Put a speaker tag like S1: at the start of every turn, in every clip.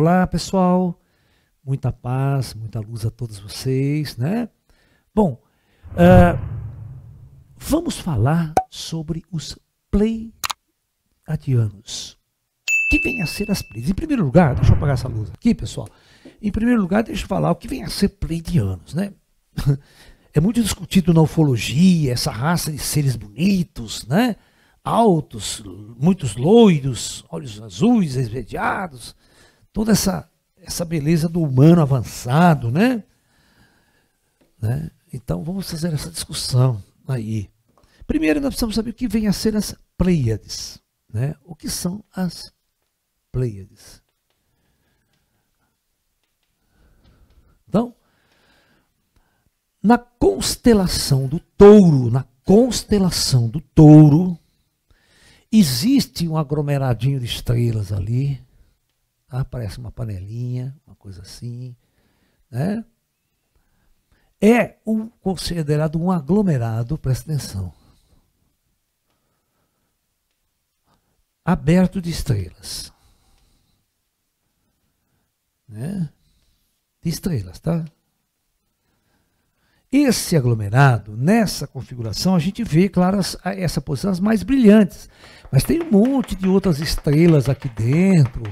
S1: Olá, pessoal. Muita paz, muita luz a todos vocês, né? Bom, uh, vamos falar sobre os pleiadianos. O que vem a ser as pleiades? Em primeiro lugar, deixa eu apagar essa luz aqui, pessoal. Em primeiro lugar, deixa eu falar o que vem a ser pleiadianos, né? É muito discutido na ufologia, essa raça de seres bonitos, né? Altos, muitos loiros, olhos azuis, esverdeados, toda essa, essa beleza do humano avançado, né? né? Então vamos fazer essa discussão aí. Primeiro nós precisamos saber o que vem a ser as Pleiades, né? O que são as Pleiades? Então, na constelação do touro, na constelação do touro, existe um aglomeradinho de estrelas ali, Aparece ah, uma panelinha, uma coisa assim, né? É um, considerado um aglomerado, presta atenção, aberto de estrelas. Né? De estrelas, tá? Esse aglomerado, nessa configuração, a gente vê, claro, as, essa posição as mais brilhantes. Mas tem um monte de outras estrelas aqui dentro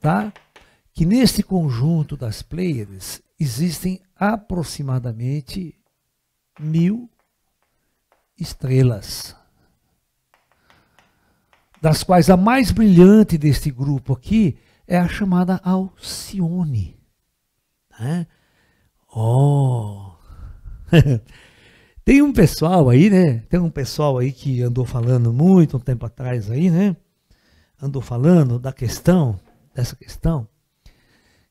S1: tá? que neste conjunto das players existem aproximadamente mil estrelas, das quais a mais brilhante deste grupo aqui é a chamada Alcione. Né? Oh! Tem um pessoal aí, né? Tem um pessoal aí que andou falando muito um tempo atrás aí, né? Andou falando da questão dessa questão,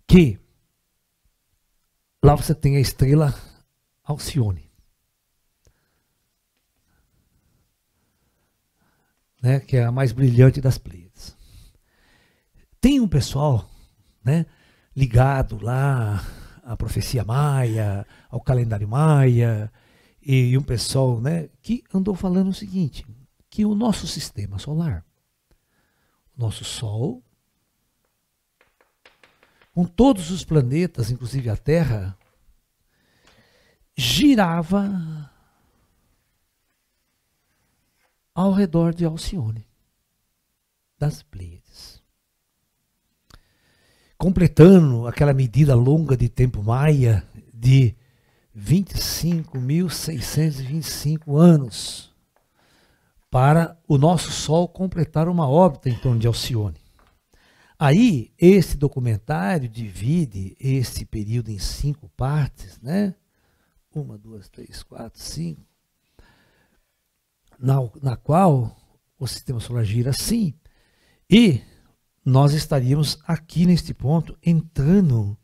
S1: que lá você tem a estrela Alcione. Né, que é a mais brilhante das Pleiades. Tem um pessoal né, ligado lá à profecia maia, ao calendário maia, e um pessoal né, que andou falando o seguinte, que o nosso sistema solar, o nosso Sol com todos os planetas, inclusive a Terra, girava ao redor de Alcione, das Pleiades. Completando aquela medida longa de tempo maia de 25.625 anos para o nosso Sol completar uma órbita em torno de Alcione. Aí, esse documentário divide esse período em cinco partes, né? Uma, duas, três, quatro, cinco. Na, na qual o sistema solar gira assim. E nós estaríamos aqui neste ponto, entrando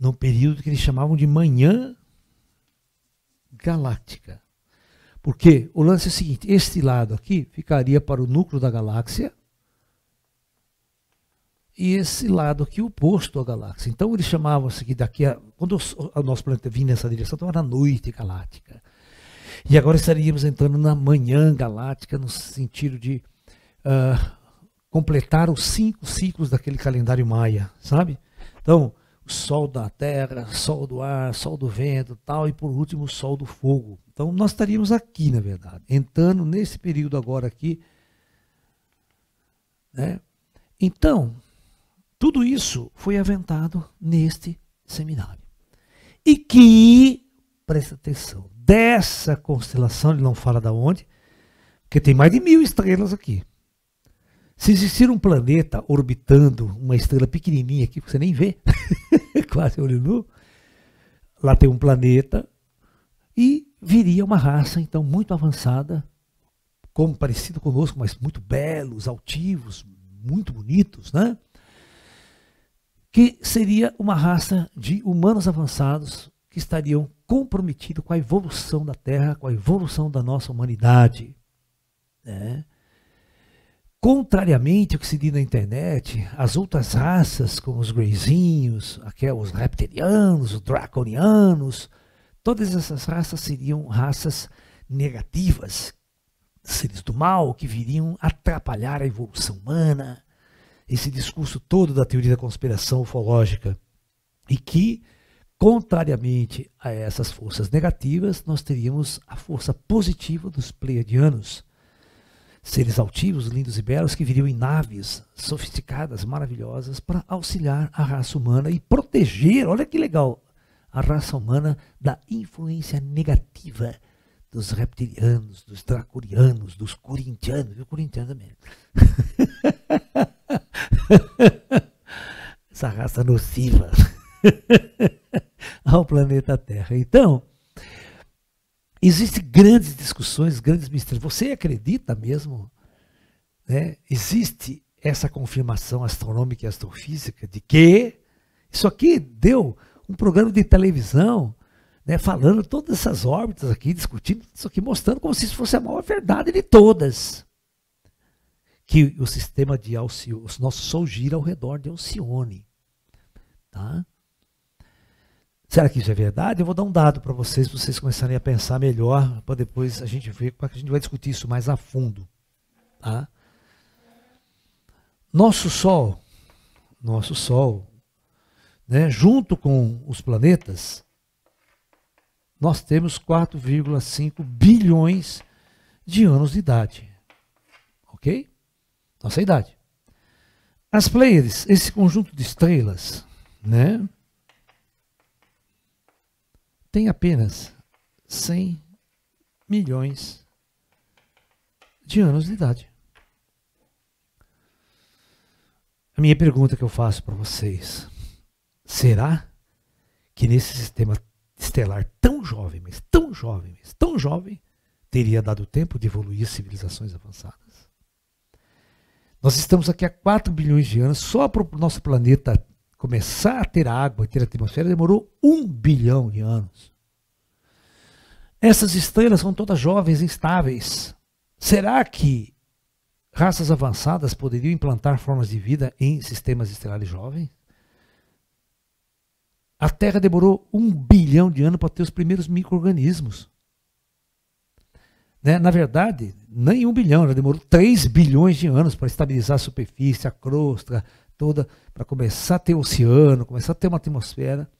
S1: no período que eles chamavam de manhã galáctica. Porque o lance é o seguinte: este lado aqui ficaria para o núcleo da galáxia, e esse lado aqui oposto à galáxia. Então eles chamavam-se assim, que daqui a. Quando o nosso planeta vinha nessa direção, então era noite galáctica. E agora estaríamos entrando na manhã galáctica, no sentido de uh, completar os cinco ciclos daquele calendário maia, sabe? Então, o sol da terra, sol do ar, sol do vento, tal, e por último, o sol do fogo. Então, nós estaríamos aqui, na verdade, entrando nesse período agora aqui. Né? Então, tudo isso foi aventado neste seminário. E que, presta atenção, dessa constelação, ele não fala da onde, porque tem mais de mil estrelas aqui. Se existir um planeta orbitando uma estrela pequenininha aqui, que você nem vê, quase olho nu, lá tem um planeta e viria uma raça, então, muito avançada, como parecido conosco, mas muito belos, altivos, muito bonitos, né? que seria uma raça de humanos avançados que estariam comprometidos com a evolução da Terra, com a evolução da nossa humanidade. Né? Contrariamente ao que se diz na internet, as outras raças, como os greizinhos, aqueles reptilianos, os draconianos, todas essas raças seriam raças negativas, seres do mal que viriam atrapalhar a evolução humana, esse discurso todo da teoria da conspiração ufológica e que, contrariamente a essas forças negativas, nós teríamos a força positiva dos pleiadianos, seres altivos, lindos e belos, que viriam em naves sofisticadas, maravilhosas, para auxiliar a raça humana e proteger, olha que legal, a raça humana da influência negativa dos reptilianos, dos dracurianos, dos corintianos, viu corintiano também. Essa raça nociva ao planeta Terra. Então, existem grandes discussões, grandes mistérios. Você acredita mesmo? Né? Existe essa confirmação astronômica e astrofísica de que isso aqui deu um programa de televisão né, falando todas essas órbitas aqui, discutindo isso aqui, mostrando como se isso fosse a maior verdade de todas que o sistema de Alcione, o nosso Sol gira ao redor de Alcione. Tá? Será que isso é verdade? Eu vou dar um dado para vocês, para vocês começarem a pensar melhor, para depois a gente ver, a gente vai discutir isso mais a fundo. Tá? Nosso Sol, nosso Sol, né, junto com os planetas, nós temos 4,5 bilhões de anos de idade. Ok? nossa idade. As Pleiades, esse conjunto de estrelas, né, tem apenas 100 milhões de anos de idade. A minha pergunta que eu faço para vocês: será que nesse sistema estelar tão jovem, mas tão jovem, mas tão jovem, teria dado tempo de evoluir civilizações avançadas? Nós estamos aqui há 4 bilhões de anos, só para o nosso planeta começar a ter água, ter atmosfera, demorou 1 bilhão de anos. Essas estrelas são todas jovens e estáveis. Será que raças avançadas poderiam implantar formas de vida em sistemas estelares jovens? A Terra demorou um bilhão de anos para ter os primeiros micro-organismos. Né? Na verdade, nem um bilhão, já demorou 3 bilhões de anos para estabilizar a superfície, a crosta toda, para começar a ter oceano, começar a ter uma atmosfera.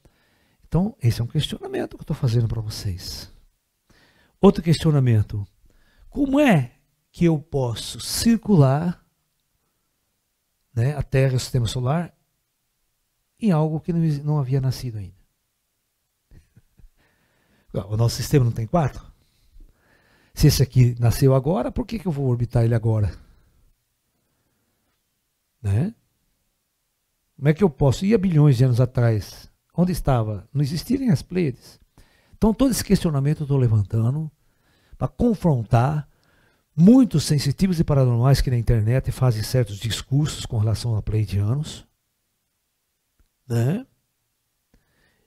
S1: Então, esse é um questionamento que eu estou fazendo para vocês. Outro questionamento: como é que eu posso circular né, a Terra e o sistema solar em algo que não, não havia nascido ainda? O nosso sistema não tem quatro? Se esse aqui nasceu agora, por que, que eu vou orbitar ele agora? Né? Como é que eu posso ir a bilhões de anos atrás? Onde estava? Não existirem as Pleiades. Então, todo esse questionamento eu estou levantando para confrontar muitos sensitivos e paranormais que na internet fazem certos discursos com relação a Pleiadianos, Né?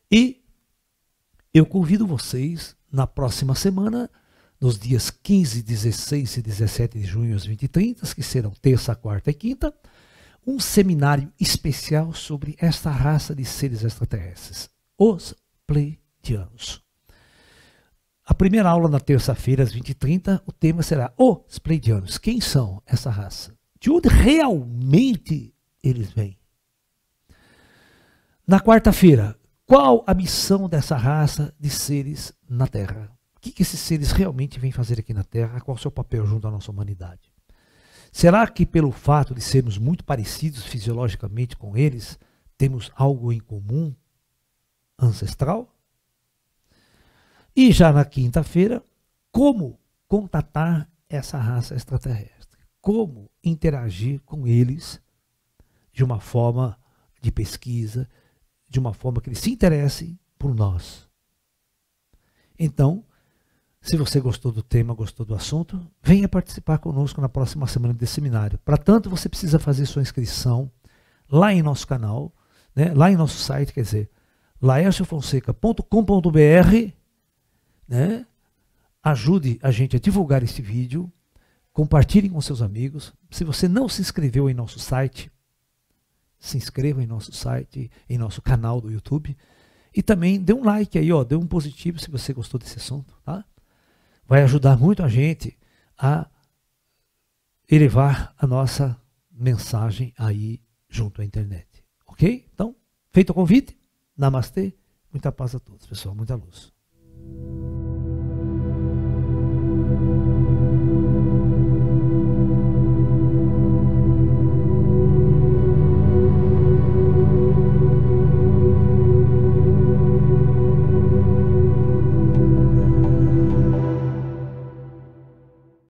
S1: E eu convido vocês na próxima semana nos dias 15, 16 e 17 de junho às 20h30, que serão terça, quarta e quinta, um seminário especial sobre esta raça de seres extraterrestres, os pleidianos. A primeira aula na terça-feira, às 20h30, o tema será os pleidianos. Quem são essa raça? De onde realmente eles vêm? Na quarta-feira, qual a missão dessa raça de seres na Terra? que, que esses seres realmente vêm fazer aqui na Terra? Qual o seu papel junto à nossa humanidade? Será que pelo fato de sermos muito parecidos fisiologicamente com eles, temos algo em comum ancestral? E já na quinta-feira, como contatar essa raça extraterrestre? Como interagir com eles de uma forma de pesquisa, de uma forma que eles se interessem por nós? Então, se você gostou do tema, gostou do assunto, venha participar conosco na próxima semana de seminário. Para tanto, você precisa fazer sua inscrição lá em nosso canal, né, lá em nosso site, quer dizer, laerciofonseca.com.br, né? Ajude a gente a divulgar este vídeo, compartilhe com seus amigos. Se você não se inscreveu em nosso site, se inscreva em nosso site, em nosso canal do YouTube. E também dê um like aí, ó, dê um positivo se você gostou desse assunto, tá? vai ajudar muito a gente a elevar a nossa mensagem aí junto à internet. Ok? Então, feito o convite, namastê, muita paz a todos, pessoal, muita luz.